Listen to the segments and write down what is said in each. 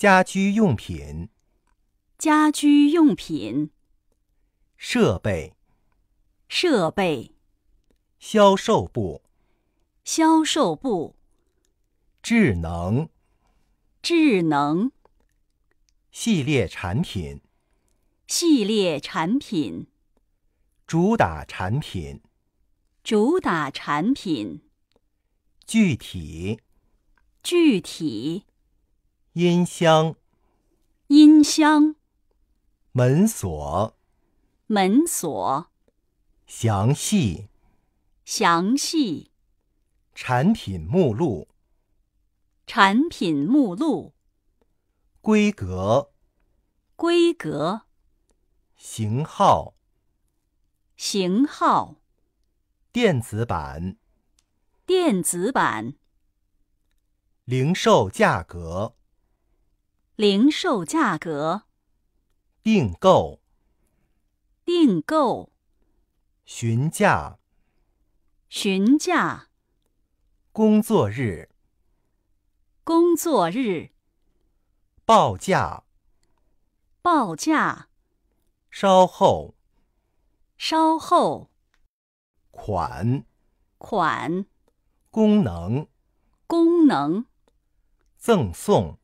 家居用品，家居用品，设备，设备，销售部，销售部，智能，智能，系列产品，系列产品，主打产品，主打产品，具体，具体。音箱，音箱，门锁，门锁，详细，详细，产品目录，产品目录，规格，规格，型号，型号，电子版，电子版，零售价格。零售价格，订购，订购，询价，询价，工作日，工作日，报价，报价，稍后，稍后，款，款，功能，功能，赠送。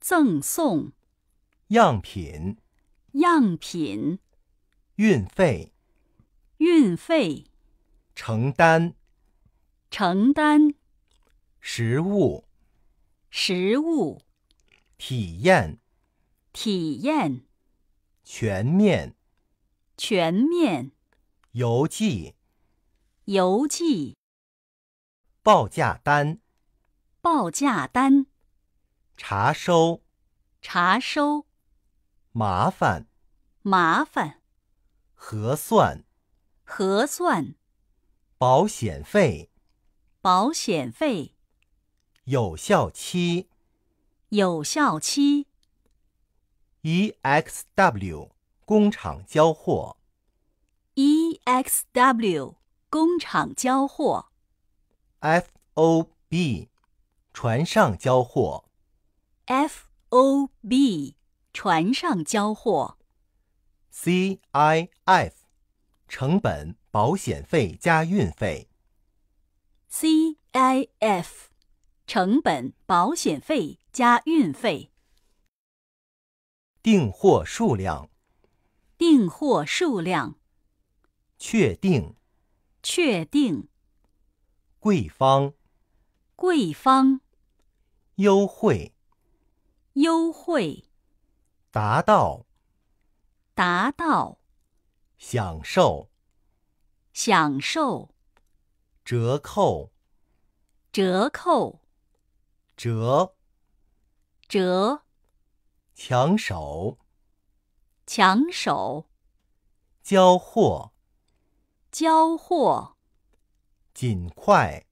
赠送样品，样品运费，运费承担承担食物，食物体验体验全面全面邮寄邮寄报价单报价单。查收，查收，麻烦，麻烦，核算，核算，保险费，保险费，有效期，有效期。EXW 工厂交货，EXW 工厂交货，FOB 船上交货。F.O.B. 船上交货，C.I.F. 成本、保险费加运费。C.I.F. 成本、保险费加运费。订货数量，订货数量，确定，确定，贵方，贵方，优惠。优惠，达到，达到，享受，享受，折扣，折扣，折，折，抢手，抢手，交货，交货，尽快，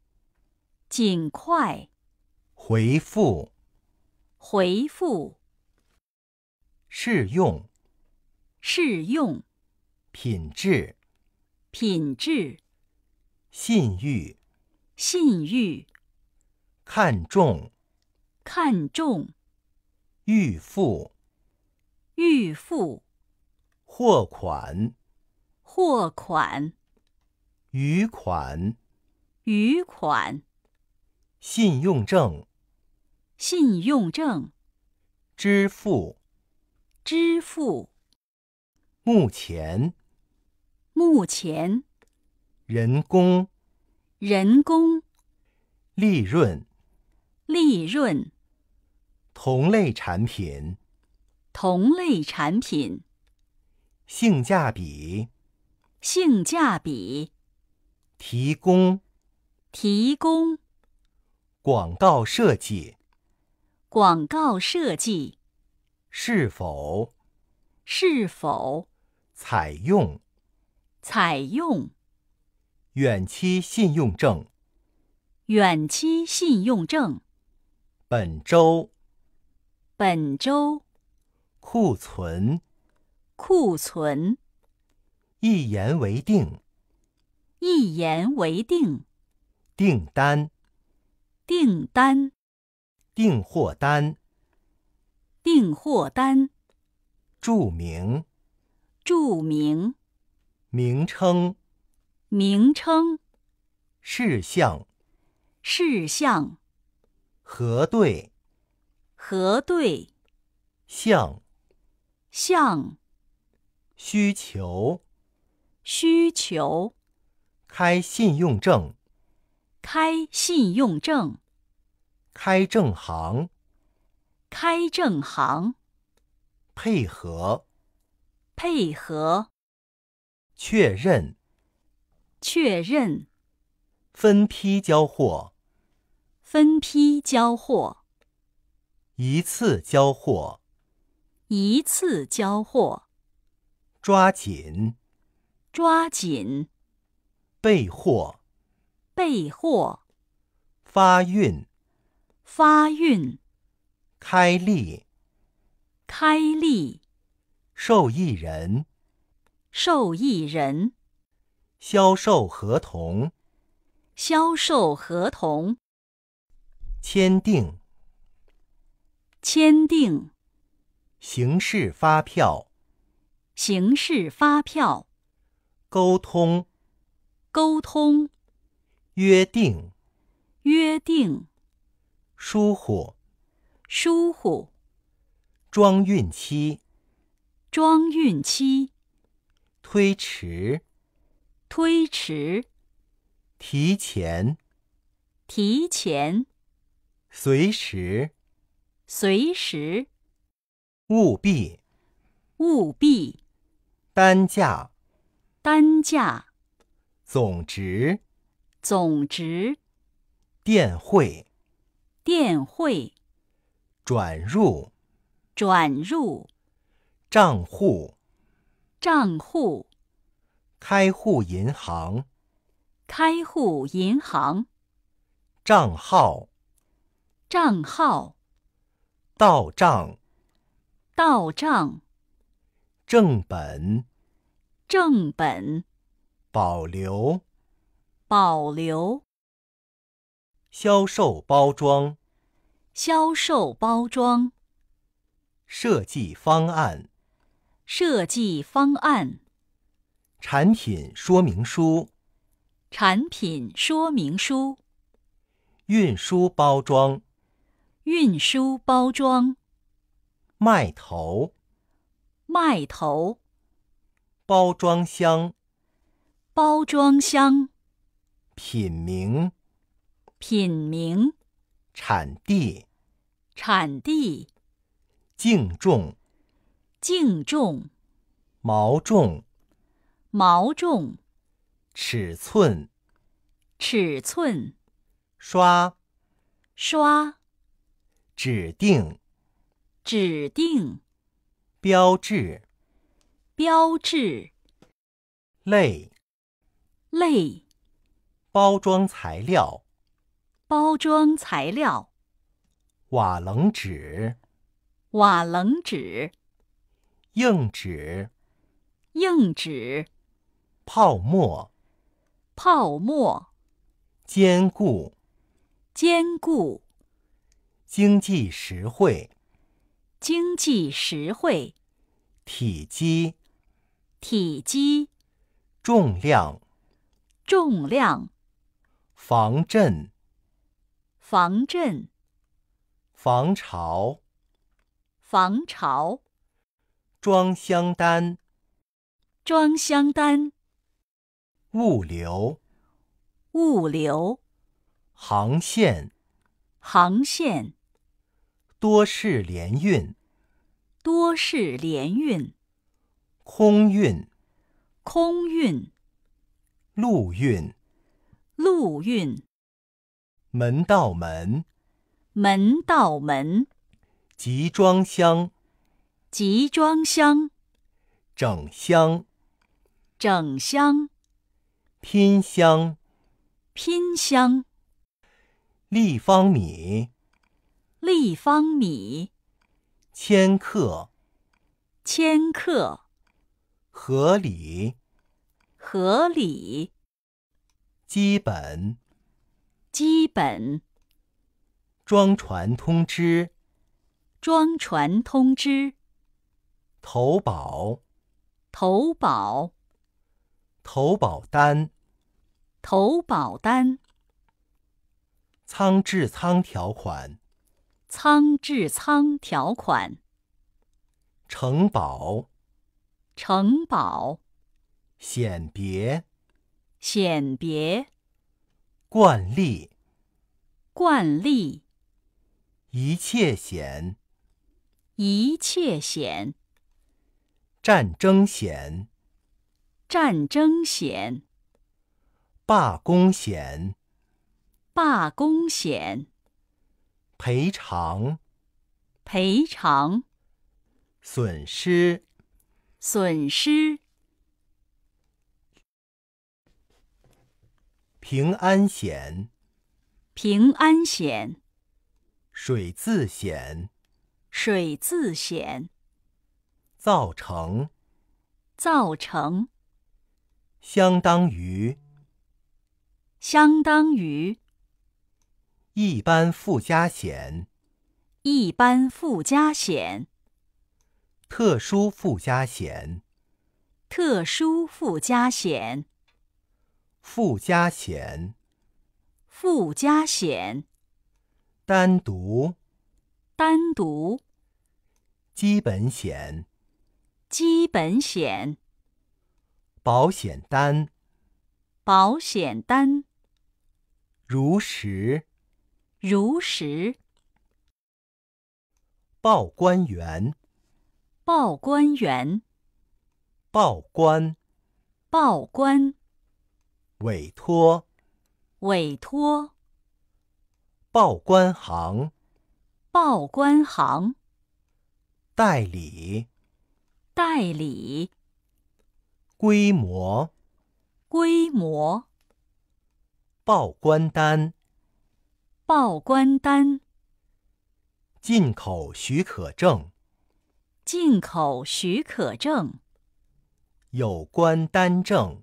尽快，回复。回复，试用，试用，品质，品质，信誉，信誉，看重，看重，预付，预付，货款，货款，余款，余款，信用证。信用证，支付，支付，目前，目前，人工，人工，利润，利润，同类产品，同类产品，性价比，性价比，提供，提供，广告设计。广告设计是否是否采用采用远期信用证远期信用证本周本周库存库存一言为定一言为定订单订单。订货单。订货单。注明。注明。名称。名称。事项。事项。核对。核对。项。项。需求。需求。开信用证。开信用证。开正行，开正行，配合，配合，确认，确认，分批交货，分批交货，一次交货，一次交货，抓紧，抓紧，备货，备货，发运。发运，开立，开立，受益人，受益人，销售合同，销售合同，签订，签订，形式发票，形式发票，沟通，沟通，约定，约定。疏忽，疏忽；装运期，装运期；推迟，推迟；提前，提前；随时，随时；务必，务必；单价，单价；总值，总值；电汇。电汇，转入，转入，账户，账户，开户银行，开户银行，账号，账号，到账，到账，正本，正本，保留，保留，销售包装。销售包装，设计方案，设计方案，产品说明书，产品说明书，运输包装，运输包装，卖头，卖头，包装箱，包装箱，品名，品名，产地。产地，净重，净重，毛重，毛重，尺寸，尺寸，刷，刷，指定，指定，标志，标志，类，类，包装材料，包装材料。瓦楞纸，瓦楞纸，硬纸，硬纸，泡沫，泡沫，坚固，坚固，经济实惠，经济实惠，体积，体积，重量，重量，防震，防震。防潮，防潮，装箱单，装箱单，物流，物流，航线，航线，多式联运，多式联运，空运，空运，陆运，陆运，门到门。门道门，集装箱，集装箱，整箱，整箱，拼箱，拼箱，立方米，立方米，千克，千克，合理，合理，基本，基本。装船通知，装船通知，投保，投保，投保单，投保单，仓置仓条款，仓置仓条款，承保，承保，险别，险别，惯例，惯例。一切险，一切险。战争险，战争险。罢工险，罢工险。赔偿，赔偿。损失，损失。平安险，平安险。水自险，水自险，造成，造成，相当于，相当于，一般附加险，一般附加险，特殊附加险，特殊附加险，附加险，附加险。单独，单独，基本险，基本险，保险单，保险单，如实，如实，报关员，报关员，报关，报关，委托，委托。报关行，报关行，代理，代理，规模，规模，报关单，报关单，进口许可证，进口许可证，有关单证，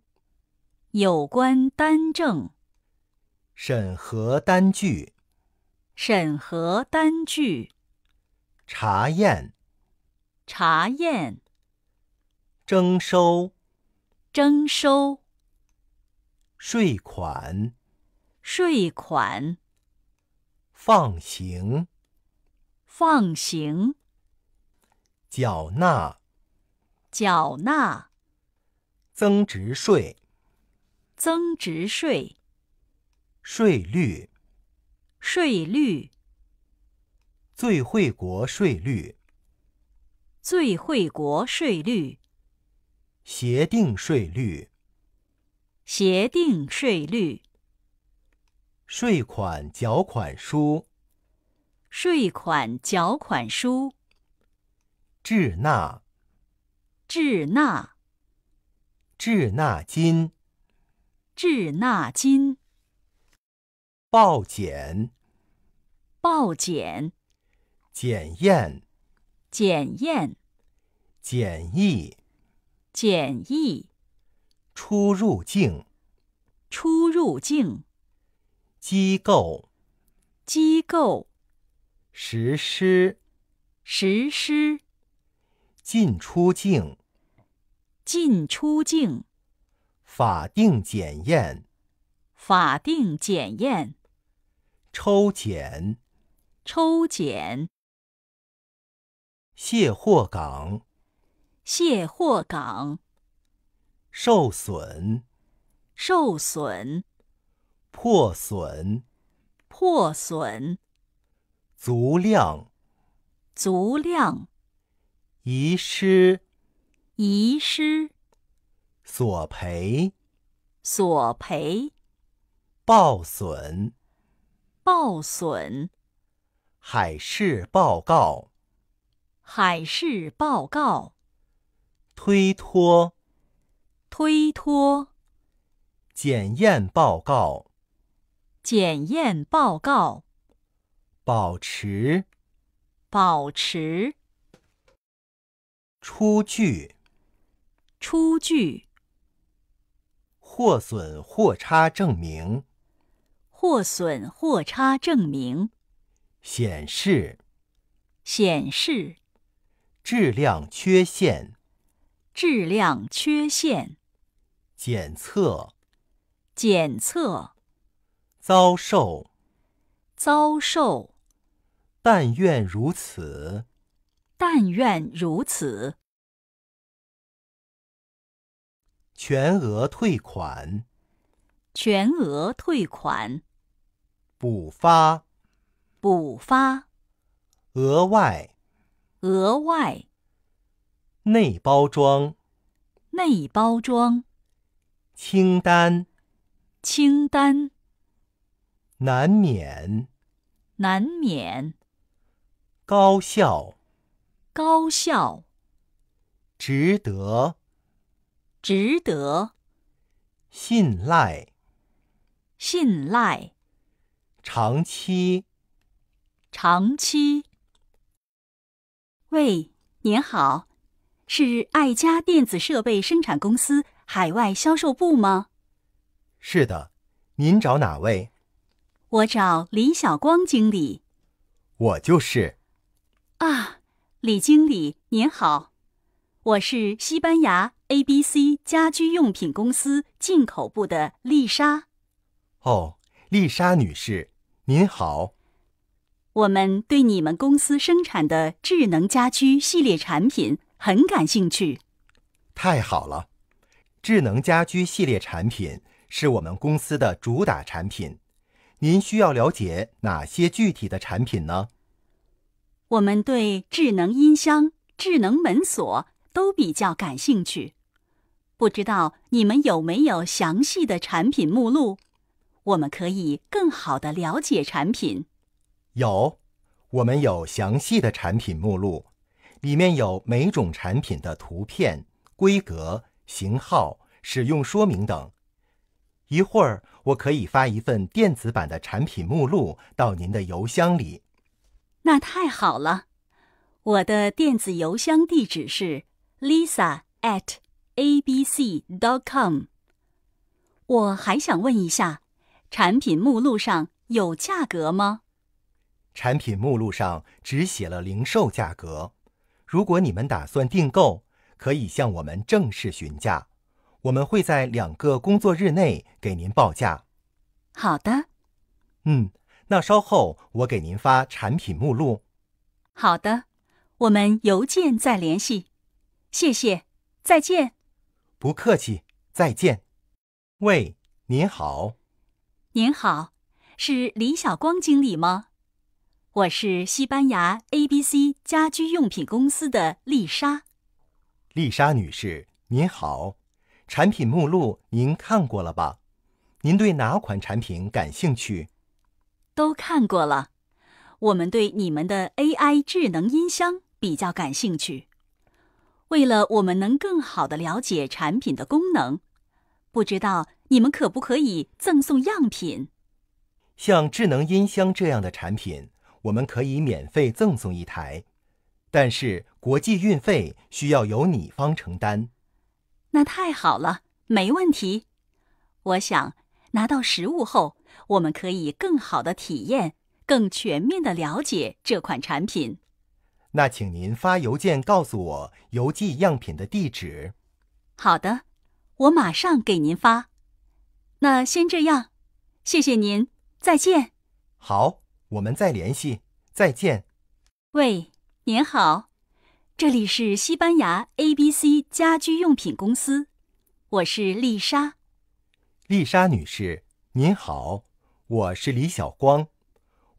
有关单证，审核单据。审核单据，查验，查验，征收，征收，税款，税款，放行，放行，缴纳，缴纳，增值税，增值税，税率。税率、最惠国税率、最惠国税率、协定税率、协定税率、税款缴款书、税款缴款书、滞纳、滞纳、滞纳金、滞纳金、报减。报检、检验、检验、检疫、检疫、出入境、出入境、机构、机构、实施、实施、进出境、进出境、法定检验、法定检验、抽检。抽检，卸货港，卸货港，受损，受损，破损，破损，足量，足量，遗失，遗失，索赔，索赔，报损，报损。海事报告，海事报告，推脱，推脱，检验报告，检验报告，保持，保持，出具，出具，货损货差证明，货损货差证明。显示，显示，质量缺陷，质量缺陷，检测，检测，遭受，遭受，但愿如此，但愿如此，全额退款，全额退款，补发。补发，额外，额外，内包装，内包装，清单，清单，难免，难免，高效，高效，值得，值得，信赖，信赖，长期。长期。喂，您好，是爱家电子设备生产公司海外销售部吗？是的，您找哪位？我找李晓光经理。我就是。啊，李经理您好，我是西班牙 ABC 家居用品公司进口部的丽莎。哦，丽莎女士您好。我们对你们公司生产的智能家居系列产品很感兴趣。太好了，智能家居系列产品是我们公司的主打产品。您需要了解哪些具体的产品呢？我们对智能音箱、智能门锁都比较感兴趣。不知道你们有没有详细的产品目录？我们可以更好的了解产品。有，我们有详细的产品目录，里面有每种产品的图片、规格、型号、使用说明等。一会儿我可以发一份电子版的产品目录到您的邮箱里。那太好了，我的电子邮箱地址是 lisa@abc.com t a dot。我还想问一下，产品目录上有价格吗？产品目录上只写了零售价格。如果你们打算订购，可以向我们正式询价，我们会在两个工作日内给您报价。好的。嗯，那稍后我给您发产品目录。好的，我们邮件再联系。谢谢，再见。不客气，再见。喂，您好。您好，是李晓光经理吗？我是西班牙 ABC 家居用品公司的丽莎。丽莎女士，您好，产品目录您看过了吧？您对哪款产品感兴趣？都看过了，我们对你们的 AI 智能音箱比较感兴趣。为了我们能更好的了解产品的功能，不知道你们可不可以赠送样品？像智能音箱这样的产品。我们可以免费赠送一台，但是国际运费需要由你方承担。那太好了，没问题。我想拿到实物后，我们可以更好的体验、更全面的了解这款产品。那请您发邮件告诉我邮寄样品的地址。好的，我马上给您发。那先这样，谢谢您，再见。好。我们再联系，再见。喂，您好，这里是西班牙 ABC 家居用品公司，我是丽莎。丽莎女士，您好，我是李晓光，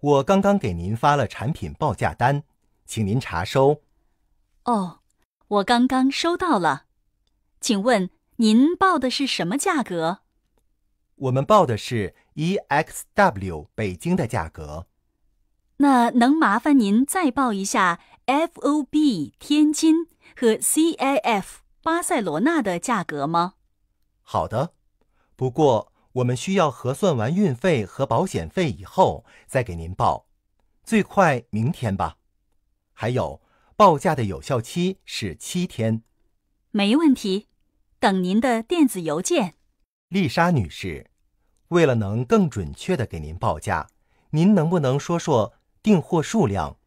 我刚刚给您发了产品报价单，请您查收。哦，我刚刚收到了，请问您报的是什么价格？我们报的是 EXW 北京的价格。那能麻烦您再报一下 FOB 天津和 C I F 巴塞罗那的价格吗？好的，不过我们需要核算完运费和保险费以后再给您报，最快明天吧。还有，报价的有效期是七天。没问题，等您的电子邮件。丽莎女士，为了能更准确的给您报价，您能不能说说？订货数量，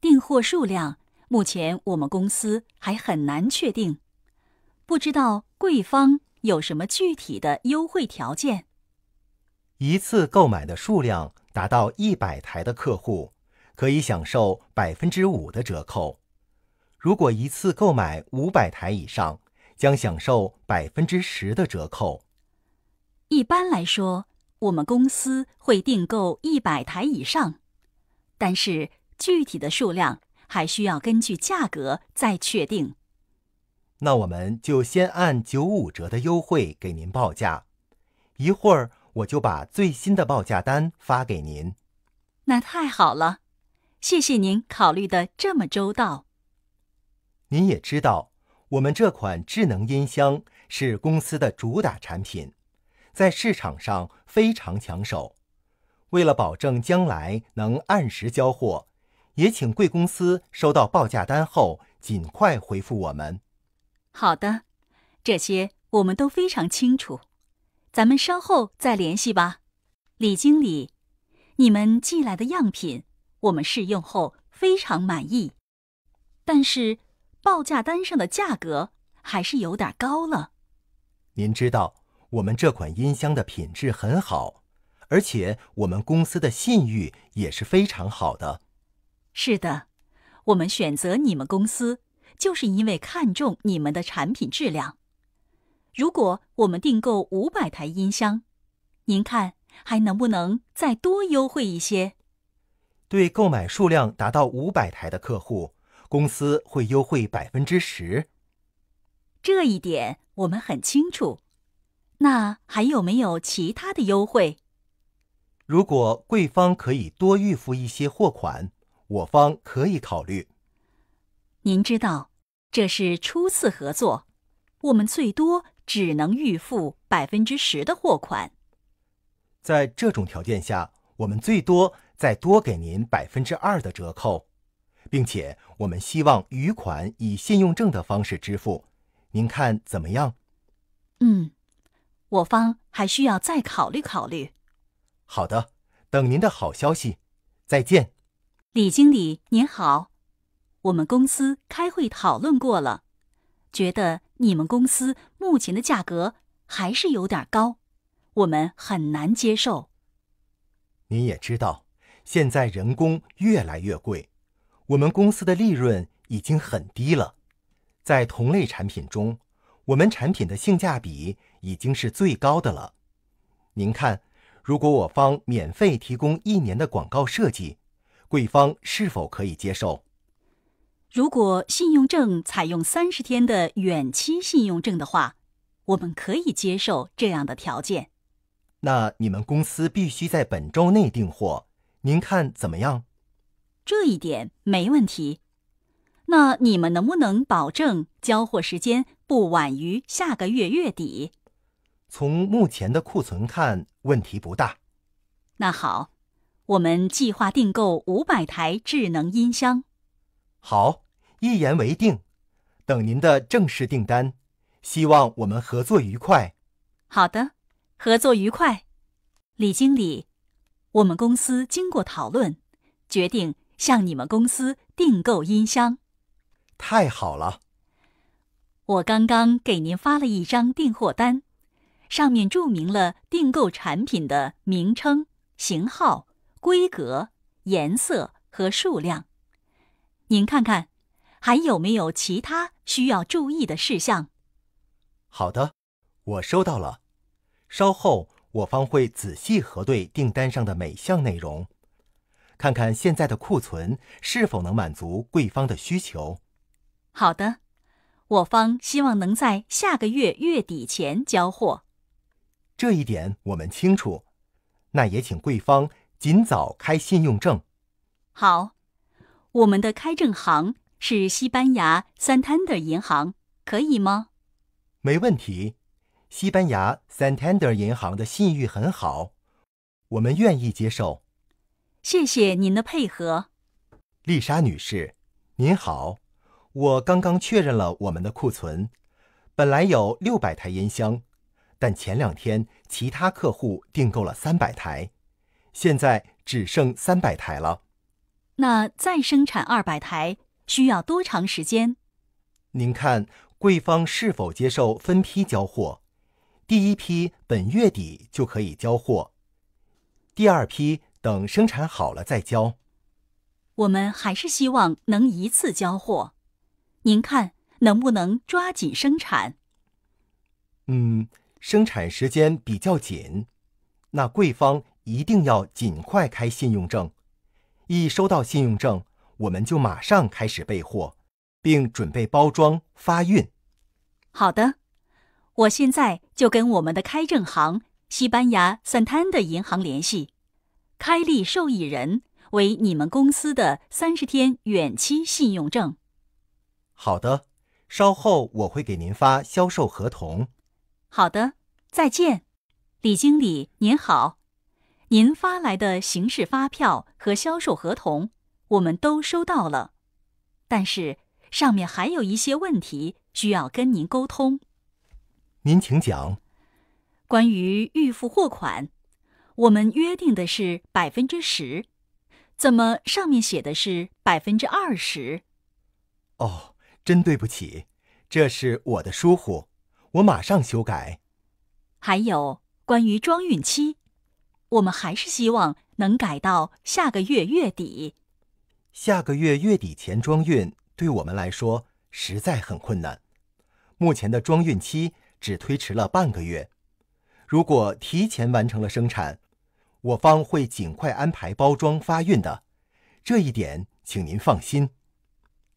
订货数量目前我们公司还很难确定，不知道贵方有什么具体的优惠条件。一次购买的数量达到一百台的客户，可以享受百分之五的折扣；如果一次购买五百台以上，将享受百分之十的折扣。一般来说，我们公司会订购一百台以上。但是具体的数量还需要根据价格再确定。那我们就先按九五折的优惠给您报价，一会儿我就把最新的报价单发给您。那太好了，谢谢您考虑的这么周到。您也知道，我们这款智能音箱是公司的主打产品，在市场上非常抢手。为了保证将来能按时交货，也请贵公司收到报价单后尽快回复我们。好的，这些我们都非常清楚。咱们稍后再联系吧，李经理。你们寄来的样品，我们试用后非常满意，但是报价单上的价格还是有点高了。您知道，我们这款音箱的品质很好。而且我们公司的信誉也是非常好的。是的，我们选择你们公司，就是因为看重你们的产品质量。如果我们订购五百台音箱，您看还能不能再多优惠一些？对，购买数量达到五百台的客户，公司会优惠百分之十。这一点我们很清楚。那还有没有其他的优惠？如果贵方可以多预付一些货款，我方可以考虑。您知道，这是初次合作，我们最多只能预付百分之十的货款。在这种条件下，我们最多再多给您百分之二的折扣，并且我们希望余款以信用证的方式支付。您看怎么样？嗯，我方还需要再考虑考虑。好的，等您的好消息。再见，李经理您好，我们公司开会讨论过了，觉得你们公司目前的价格还是有点高，我们很难接受。您也知道，现在人工越来越贵，我们公司的利润已经很低了，在同类产品中，我们产品的性价比已经是最高的了。您看。如果我方免费提供一年的广告设计，贵方是否可以接受？如果信用证采用三十天的远期信用证的话，我们可以接受这样的条件。那你们公司必须在本周内订货，您看怎么样？这一点没问题。那你们能不能保证交货时间不晚于下个月月底？从目前的库存看，问题不大。那好，我们计划订购五百台智能音箱。好，一言为定。等您的正式订单。希望我们合作愉快。好的，合作愉快。李经理，我们公司经过讨论，决定向你们公司订购音箱。太好了。我刚刚给您发了一张订货单。上面注明了订购产品的名称、型号、规格、颜色和数量。您看看，还有没有其他需要注意的事项？好的，我收到了。稍后我方会仔细核对订单上的每项内容，看看现在的库存是否能满足贵方的需求。好的，我方希望能在下个月月底前交货。这一点我们清楚，那也请贵方尽早开信用证。好，我们的开证行是西班牙 Santander 银行，可以吗？没问题，西班牙 Santander 银行的信誉很好，我们愿意接受。谢谢您的配合，丽莎女士，您好，我刚刚确认了我们的库存，本来有六百台音箱。但前两天其他客户订购了三百台，现在只剩三百台了。那再生产二百台需要多长时间？您看贵方是否接受分批交货？第一批本月底就可以交货，第二批等生产好了再交。我们还是希望能一次交货。您看能不能抓紧生产？嗯。生产时间比较紧，那贵方一定要尽快开信用证。一收到信用证，我们就马上开始备货，并准备包装发运。好的，我现在就跟我们的开证行——西班牙 Santander 银行联系，开立受益人为你们公司的三十天远期信用证。好的，稍后我会给您发销售合同。好的，再见，李经理您好，您发来的形式发票和销售合同我们都收到了，但是上面还有一些问题需要跟您沟通。您请讲。关于预付货款，我们约定的是百分之十，怎么上面写的是百分之二十？哦，真对不起，这是我的疏忽。我马上修改。还有关于装运期，我们还是希望能改到下个月月底。下个月月底前装运对我们来说实在很困难。目前的装运期只推迟了半个月。如果提前完成了生产，我方会尽快安排包装发运的，这一点请您放心。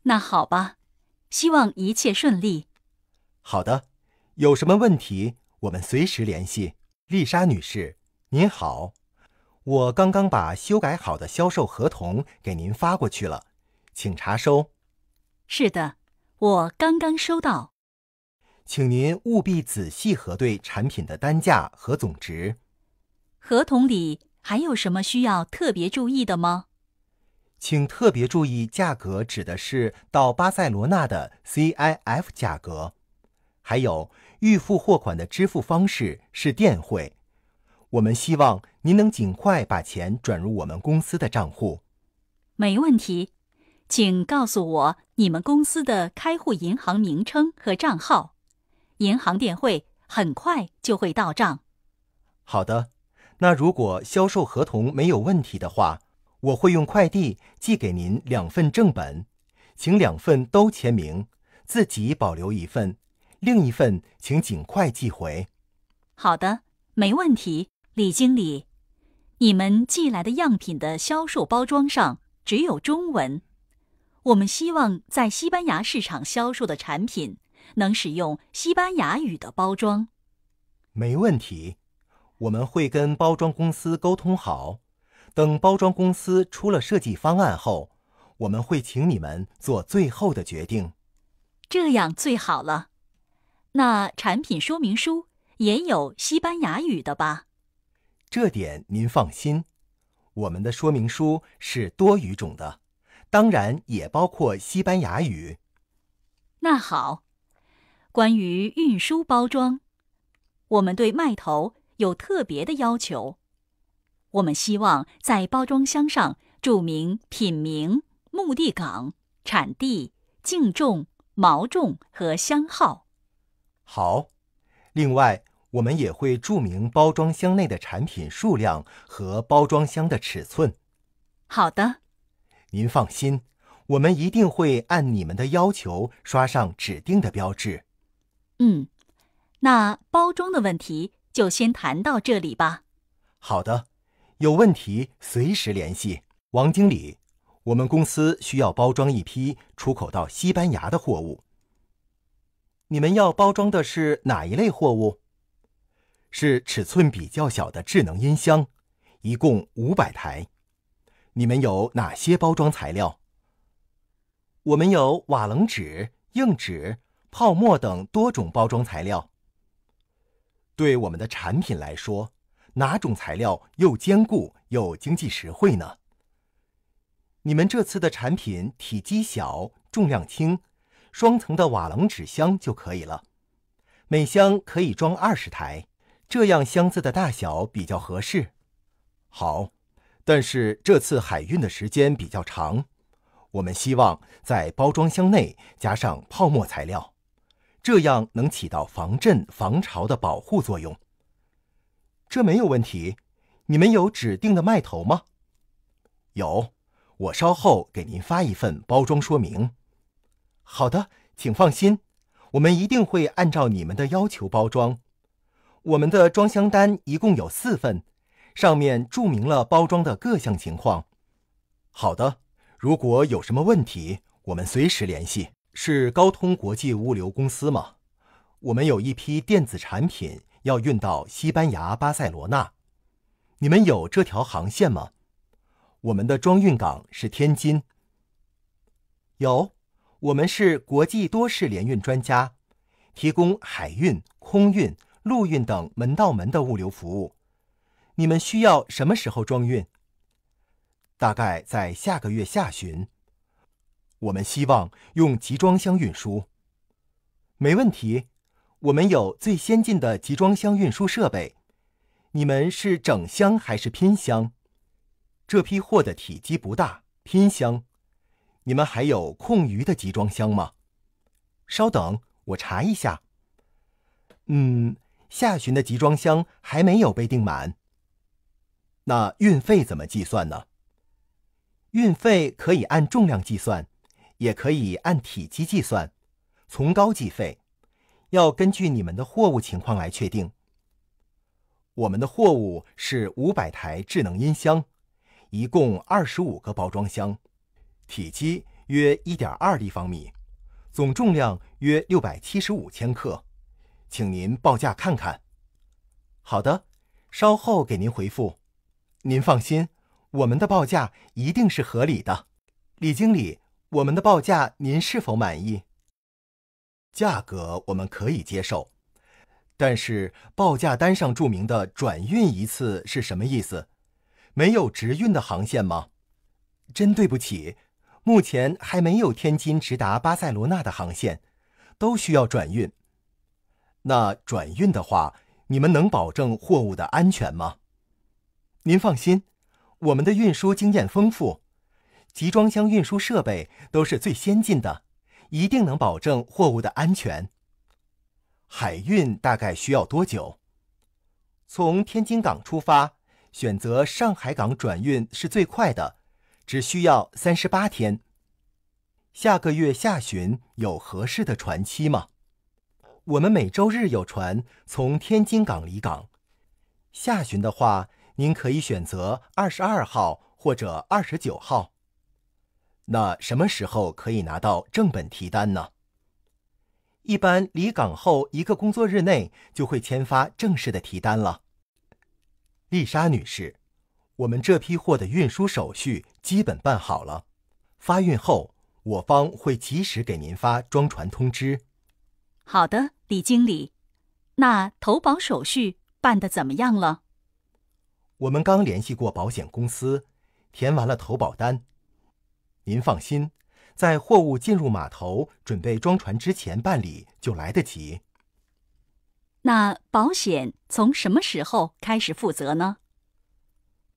那好吧，希望一切顺利。好的。有什么问题，我们随时联系丽莎女士。您好，我刚刚把修改好的销售合同给您发过去了，请查收。是的，我刚刚收到。请您务必仔细核对产品的单价和总值。合同里还有什么需要特别注意的吗？请特别注意，价格指的是到巴塞罗那的 CIF 价格，还有。预付货款的支付方式是电汇，我们希望您能尽快把钱转入我们公司的账户。没问题，请告诉我你们公司的开户银行名称和账号，银行电汇很快就会到账。好的，那如果销售合同没有问题的话，我会用快递寄给您两份正本，请两份都签名，自己保留一份。另一份，请尽快寄回。好的，没问题，李经理。你们寄来的样品的销售包装上只有中文，我们希望在西班牙市场销售的产品能使用西班牙语的包装。没问题，我们会跟包装公司沟通好。等包装公司出了设计方案后，我们会请你们做最后的决定。这样最好了。那产品说明书也有西班牙语的吧？这点您放心，我们的说明书是多语种的，当然也包括西班牙语。那好，关于运输包装，我们对麦头有特别的要求。我们希望在包装箱上注明品名、目的港、产地、净重、毛重和箱号。好，另外我们也会注明包装箱内的产品数量和包装箱的尺寸。好的，您放心，我们一定会按你们的要求刷上指定的标志。嗯，那包装的问题就先谈到这里吧。好的，有问题随时联系王经理。我们公司需要包装一批出口到西班牙的货物。你们要包装的是哪一类货物？是尺寸比较小的智能音箱，一共五百台。你们有哪些包装材料？我们有瓦楞纸、硬纸、泡沫等多种包装材料。对我们的产品来说，哪种材料又坚固又经济实惠呢？你们这次的产品体积小、重量轻。双层的瓦楞纸箱就可以了，每箱可以装二十台，这样箱子的大小比较合适。好，但是这次海运的时间比较长，我们希望在包装箱内加上泡沫材料，这样能起到防震、防潮的保护作用。这没有问题。你们有指定的麦头吗？有，我稍后给您发一份包装说明。好的，请放心，我们一定会按照你们的要求包装。我们的装箱单一共有四份，上面注明了包装的各项情况。好的，如果有什么问题，我们随时联系。是高通国际物流公司吗？我们有一批电子产品要运到西班牙巴塞罗那，你们有这条航线吗？我们的装运港是天津。有。我们是国际多式联运专家，提供海运、空运、陆运等门到门的物流服务。你们需要什么时候装运？大概在下个月下旬。我们希望用集装箱运输。没问题，我们有最先进的集装箱运输设备。你们是整箱还是拼箱？这批货的体积不大，拼箱。你们还有空余的集装箱吗？稍等，我查一下。嗯，下旬的集装箱还没有被订满。那运费怎么计算呢？运费可以按重量计算，也可以按体积计算，从高计费，要根据你们的货物情况来确定。我们的货物是五百台智能音箱，一共二十五个包装箱。体积约一点二立方米，总重量约六百七十五千克，请您报价看看。好的，稍后给您回复。您放心，我们的报价一定是合理的。李经理，我们的报价您是否满意？价格我们可以接受，但是报价单上注明的转运一次是什么意思？没有直运的航线吗？真对不起。目前还没有天津直达巴塞罗那的航线，都需要转运。那转运的话，你们能保证货物的安全吗？您放心，我们的运输经验丰富，集装箱运输设备都是最先进的，一定能保证货物的安全。海运大概需要多久？从天津港出发，选择上海港转运是最快的。只需要三十八天，下个月下旬有合适的船期吗？我们每周日有船从天津港离港，下旬的话，您可以选择二十二号或者二十九号。那什么时候可以拿到正本提单呢？一般离港后一个工作日内就会签发正式的提单了，丽莎女士。我们这批货的运输手续基本办好了，发运后我方会及时给您发装船通知。好的，李经理，那投保手续办得怎么样了？我们刚联系过保险公司，填完了投保单。您放心，在货物进入码头准备装船之前办理就来得及。那保险从什么时候开始负责呢？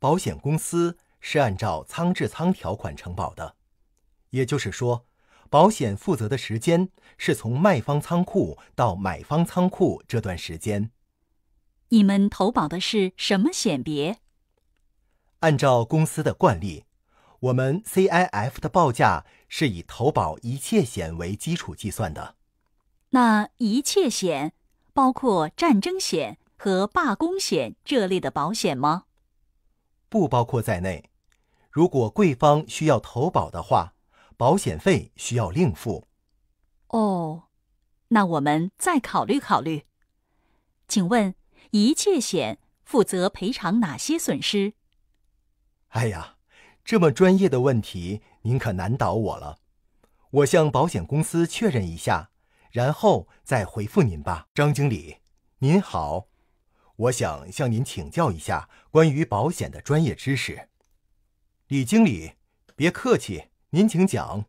保险公司是按照仓至仓条款承保的，也就是说，保险负责的时间是从卖方仓库到买方仓库这段时间。你们投保的是什么险别？按照公司的惯例，我们 CIF 的报价是以投保一切险为基础计算的。那一切险包括战争险和罢工险这类的保险吗？不包括在内。如果贵方需要投保的话，保险费需要另付。哦，那我们再考虑考虑。请问，一切险负责赔偿哪些损失？哎呀，这么专业的问题，您可难倒我了。我向保险公司确认一下，然后再回复您吧。张经理，您好。我想向您请教一下关于保险的专业知识，李经理，别客气，您请讲。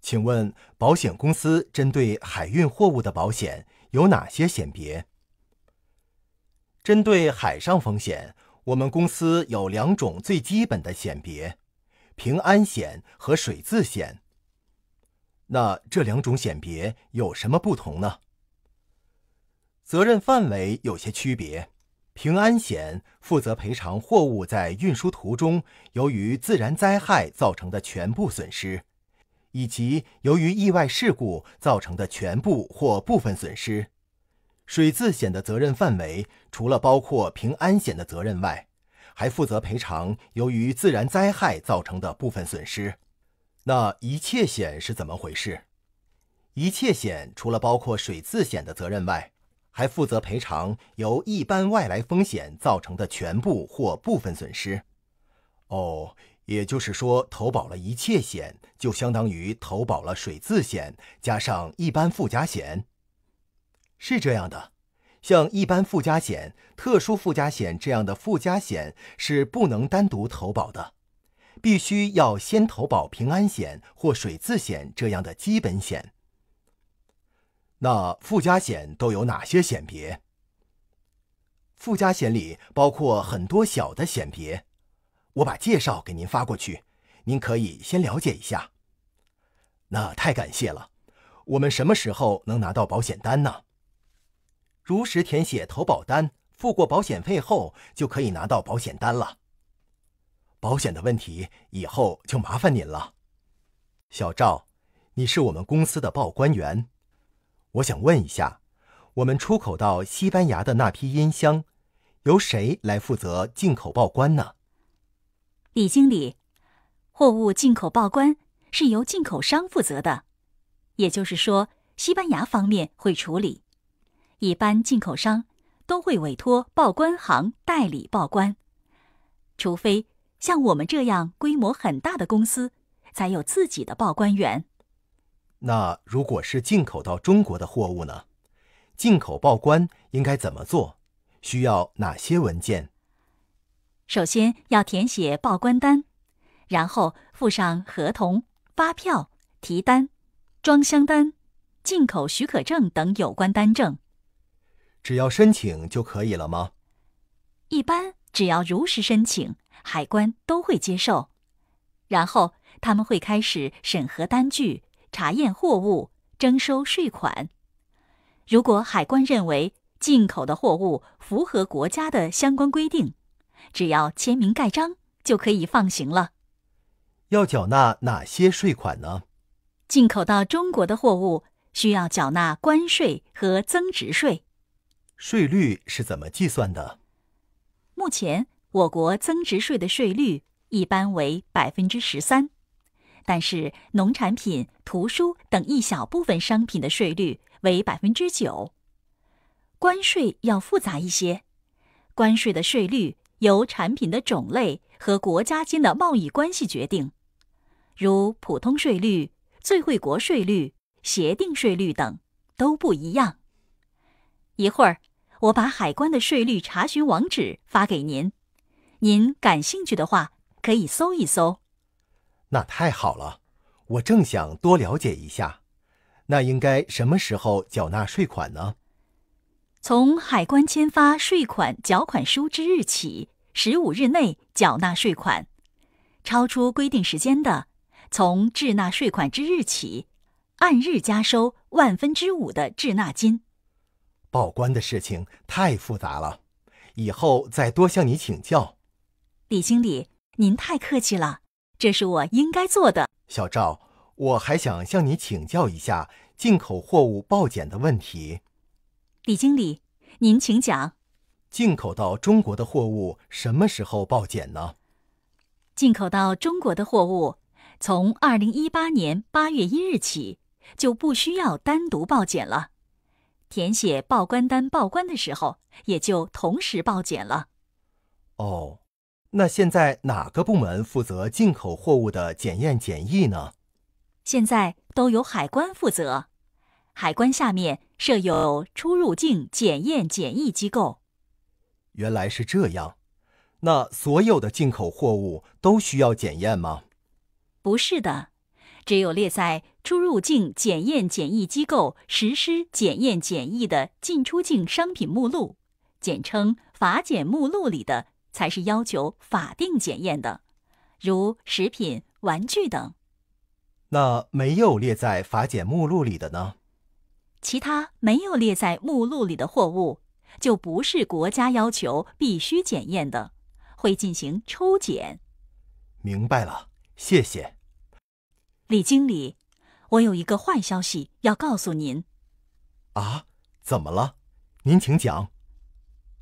请问，保险公司针对海运货物的保险有哪些险别？针对海上风险，我们公司有两种最基本的险别：平安险和水渍险。那这两种险别有什么不同呢？责任范围有些区别，平安险负责赔偿货物在运输途中由于自然灾害造成的全部损失，以及由于意外事故造成的全部或部分损失。水渍险的责任范围除了包括平安险的责任外，还负责赔偿由于自然灾害造成的部分损失。那一切险是怎么回事？一切险除了包括水渍险的责任外，还负责赔偿由一般外来风险造成的全部或部分损失。哦，也就是说，投保了一切险，就相当于投保了水渍险加上一般附加险。是这样的，像一般附加险、特殊附加险这样的附加险是不能单独投保的，必须要先投保平安险或水渍险这样的基本险。那附加险都有哪些险别？附加险里包括很多小的险别，我把介绍给您发过去，您可以先了解一下。那太感谢了，我们什么时候能拿到保险单呢？如实填写投保单，付过保险费后就可以拿到保险单了。保险的问题以后就麻烦您了，小赵，你是我们公司的报关员。我想问一下，我们出口到西班牙的那批烟箱，由谁来负责进口报关呢？李经理，货物进口报关是由进口商负责的，也就是说，西班牙方面会处理。一般进口商都会委托报关行代理报关，除非像我们这样规模很大的公司，才有自己的报关员。那如果是进口到中国的货物呢？进口报关应该怎么做？需要哪些文件？首先要填写报关单，然后附上合同、发票、提单、装箱单、进口许可证等有关单证。只要申请就可以了吗？一般只要如实申请，海关都会接受。然后他们会开始审核单据。查验货物，征收税款。如果海关认为进口的货物符合国家的相关规定，只要签名盖章就可以放行了。要缴纳哪些税款呢？进口到中国的货物需要缴纳关税和增值税。税率是怎么计算的？目前我国增值税的税率一般为百分之十三。但是，农产品、图书等一小部分商品的税率为百分之九，关税要复杂一些。关税的税率由产品的种类和国家间的贸易关系决定，如普通税率、最惠国税率、协定税率等都不一样。一会儿，我把海关的税率查询网址发给您，您感兴趣的话可以搜一搜。那太好了，我正想多了解一下。那应该什么时候缴纳税款呢？从海关签发税款缴款书之日起十五日内缴纳税款，超出规定时间的，从滞纳税款之日起，按日加收万分之五的滞纳金。报关的事情太复杂了，以后再多向你请教。李经理，您太客气了。这是我应该做的，小赵。我还想向你请教一下进口货物报检的问题。李经理，您请讲。进口到中国的货物什么时候报检呢？进口到中国的货物，从二零一八年八月一日起就不需要单独报检了，填写报关单报关的时候也就同时报检了。哦。那现在哪个部门负责进口货物的检验检疫呢？现在都由海关负责，海关下面设有出入境检验检疫机构。原来是这样，那所有的进口货物都需要检验吗？不是的，只有列在出入境检验检疫机构实施检验检疫的进出境商品目录，简称“法检目录”里的。才是要求法定检验的，如食品、玩具等。那没有列在法检目录里的呢？其他没有列在目录里的货物，就不是国家要求必须检验的，会进行抽检。明白了，谢谢。李经理，我有一个坏消息要告诉您。啊？怎么了？您请讲。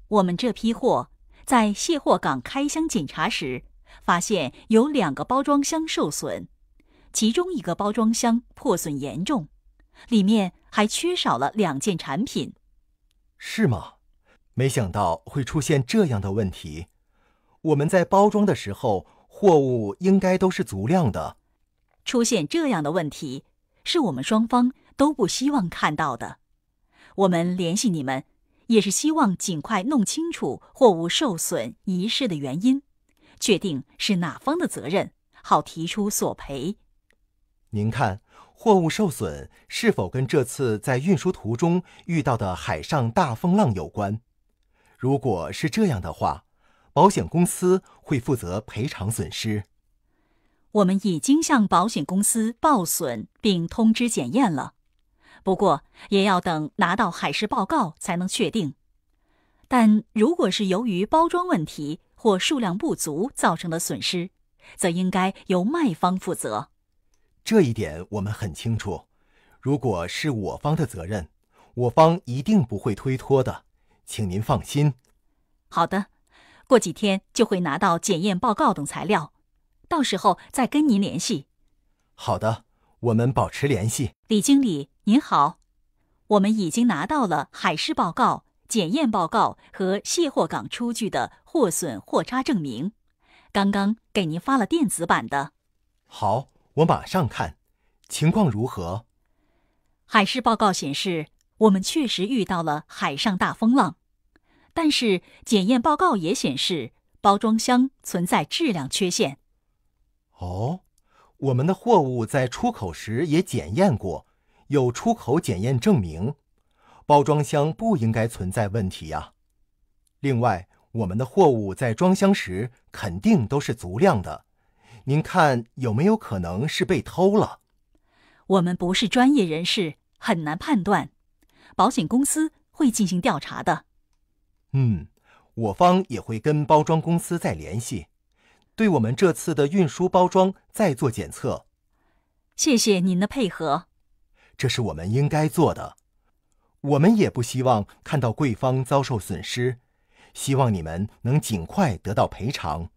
我们这批货。在卸货港开箱检查时，发现有两个包装箱受损，其中一个包装箱破损严重，里面还缺少了两件产品，是吗？没想到会出现这样的问题，我们在包装的时候货物应该都是足量的，出现这样的问题是我们双方都不希望看到的，我们联系你们。也是希望尽快弄清楚货物受损遗失的原因，确定是哪方的责任，好提出索赔。您看，货物受损是否跟这次在运输途中遇到的海上大风浪有关？如果是这样的话，保险公司会负责赔偿损失。我们已经向保险公司报损并通知检验了。不过也要等拿到海事报告才能确定，但如果是由于包装问题或数量不足造成的损失，则应该由卖方负责。这一点我们很清楚，如果是我方的责任，我方一定不会推脱的，请您放心。好的，过几天就会拿到检验报告等材料，到时候再跟您联系。好的，我们保持联系，李经理。您好，我们已经拿到了海事报告、检验报告和卸货港出具的货损货差证明，刚刚给您发了电子版的。好，我马上看。情况如何？海事报告显示，我们确实遇到了海上大风浪，但是检验报告也显示包装箱存在质量缺陷。哦，我们的货物在出口时也检验过。有出口检验证明，包装箱不应该存在问题呀。另外，我们的货物在装箱时肯定都是足量的，您看有没有可能是被偷了？我们不是专业人士，很难判断。保险公司会进行调查的。嗯，我方也会跟包装公司再联系，对我们这次的运输包装再做检测。谢谢您的配合。这是我们应该做的，我们也不希望看到贵方遭受损失，希望你们能尽快得到赔偿。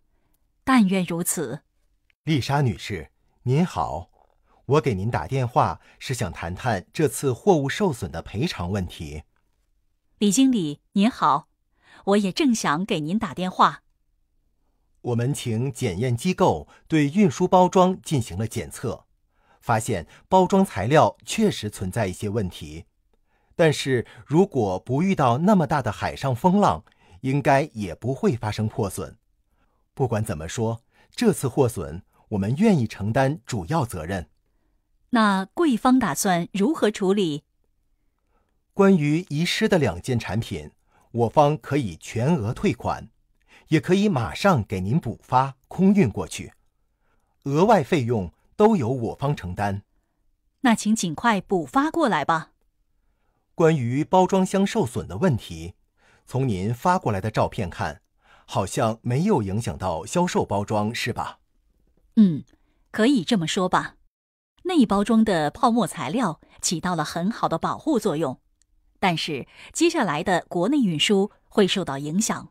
但愿如此。丽莎女士，您好，我给您打电话是想谈谈这次货物受损的赔偿问题。李经理，您好，我也正想给您打电话。我们请检验机构对运输包装进行了检测。发现包装材料确实存在一些问题，但是如果不遇到那么大的海上风浪，应该也不会发生破损。不管怎么说，这次货损我们愿意承担主要责任。那贵方打算如何处理？关于遗失的两件产品，我方可以全额退款，也可以马上给您补发空运过去，额外费用。都由我方承担，那请尽快补发过来吧。关于包装箱受损的问题，从您发过来的照片看，好像没有影响到销售包装，是吧？嗯，可以这么说吧。内包装的泡沫材料起到了很好的保护作用，但是接下来的国内运输会受到影响。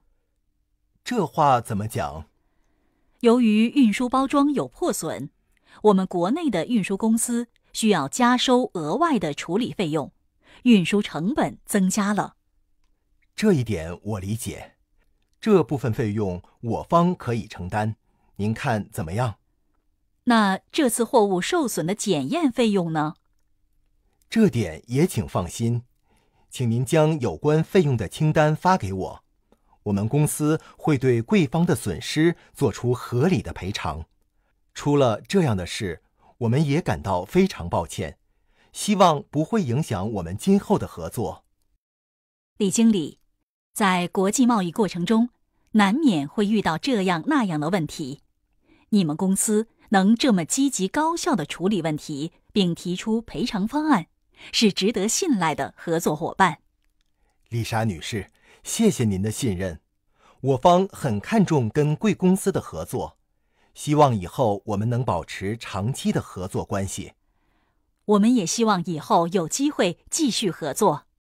这话怎么讲？由于运输包装有破损。我们国内的运输公司需要加收额外的处理费用，运输成本增加了。这一点我理解，这部分费用我方可以承担，您看怎么样？那这次货物受损的检验费用呢？这点也请放心，请您将有关费用的清单发给我，我们公司会对贵方的损失做出合理的赔偿。出了这样的事，我们也感到非常抱歉，希望不会影响我们今后的合作。李经理，在国际贸易过程中，难免会遇到这样那样的问题。你们公司能这么积极高效的处理问题，并提出赔偿方案，是值得信赖的合作伙伴。丽莎女士，谢谢您的信任，我方很看重跟贵公司的合作。希望以后我们能保持长期的合作关系。我们也希望以后有机会继续合作。